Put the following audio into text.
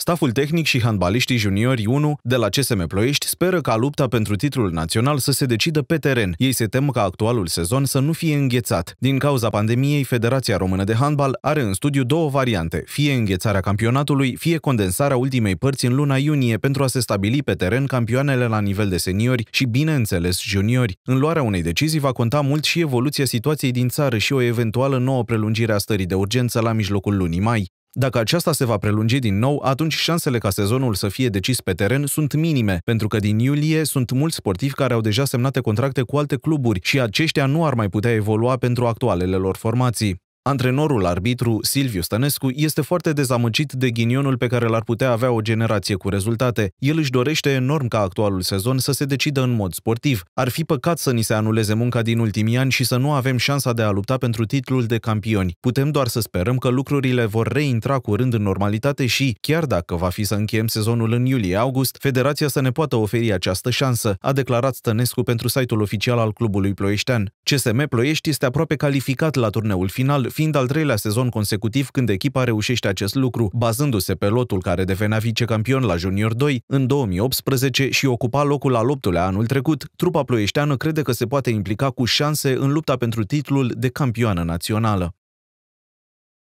Staful tehnic și handbaliștii juniori 1 de la CSM Ploiești speră ca lupta pentru titlul național să se decidă pe teren. Ei se tem ca actualul sezon să nu fie înghețat. Din cauza pandemiei, Federația Română de Handbal are în studiu două variante, fie înghețarea campionatului, fie condensarea ultimei părți în luna iunie pentru a se stabili pe teren campioanele la nivel de seniori și, bineînțeles, juniori. În luarea unei decizii va conta mult și evoluția situației din țară și o eventuală nouă prelungire a stării de urgență la mijlocul lunii mai. Dacă aceasta se va prelungi din nou, atunci șansele ca sezonul să fie decis pe teren sunt minime, pentru că din iulie sunt mulți sportivi care au deja semnate contracte cu alte cluburi și aceștia nu ar mai putea evolua pentru actualele lor formații. Antrenorul arbitru Silviu Stănescu este foarte dezamăgit de ghinionul pe care l-ar putea avea o generație cu rezultate. El își dorește enorm ca actualul sezon să se decidă în mod sportiv. Ar fi păcat să ni se anuleze munca din ultimii ani și să nu avem șansa de a lupta pentru titlul de campioni. Putem doar să sperăm că lucrurile vor reintra curând în normalitate și, chiar dacă va fi să încheiem sezonul în iulie-august, federația să ne poată oferi această șansă, a declarat Stănescu pentru site-ul oficial al clubului ploieștean. CSM Ploiești este aproape calificat la turneul final, fiind al treilea sezon consecutiv când echipa reușește acest lucru, bazându-se pe lotul care devenea vicecampion la Junior 2 în 2018 și ocupa locul al 8-lea anul trecut, trupa ploieșteană crede că se poate implica cu șanse în lupta pentru titlul de campioană națională.